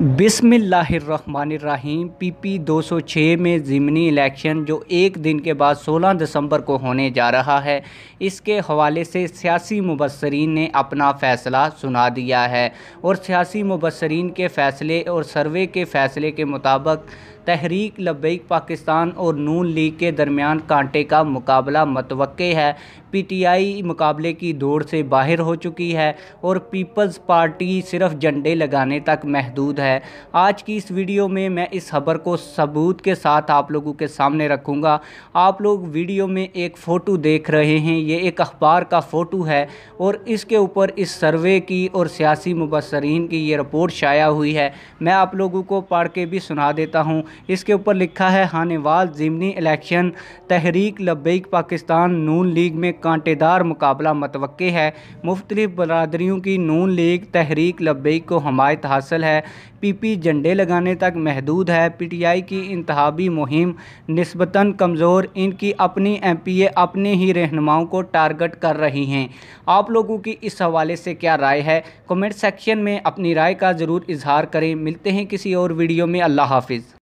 बिसमीम सौ छः में ज़िमनी इलेक्शन जो एक दिन के बाद 16 दिसंबर को होने जा रहा है इसके हवाले से सियासी मुबसरीन ने अपना फ़ैसला सुना दिया है और सियासी मुबसरीन के फ़ैसले और सर्वे के फ़ैसले के मुताबिक तहरीक लबैक पाकिस्तान और नून लीग के दरमियान कांटे का मुकाबला मतव है पीटीआई मुकाबले की दौड़ से बाहर हो चुकी है और पीपल्स पार्टी सिर्फ झंडे लगाने तक महदूद है आज की इस वीडियो में मैं इस खबर को सबूत के साथ आप लोगों के सामने रखूँगा आप लोग वीडियो में एक फ़ोटो देख रहे हैं ये एक अखबार का फ़ोटो है और इसके ऊपर इस सर्वे की और सियासी मुबसरीन की ये रिपोर्ट शाया हुई है मैं आप लोगों को पढ़ के भी सुना देता हूँ इसके ऊपर लिखा है हानेवाल जिमनी इलेक्शन तहरीक लबैक पाकिस्तान नून लीग में कांटेदार मुकाबला मतव है मुख्तलिफ बरदरीों की नून लीग तहरीक लबैक को हमायत हासिल है पीपी झंडे लगाने तक महदूद है पीटीआई की इंतबी मुहिम नस्बता कमज़ोर इनकी अपनी एम पी ए अपने ही रहनुमाओं को टारगेट कर रही हैं आप लोगों की इस हवाले से क्या राय है कमेंट सेक्शन में अपनी राय का ज़रूर इजहार करें मिलते हैं किसी और वीडियो में अल्लाह हाफिज़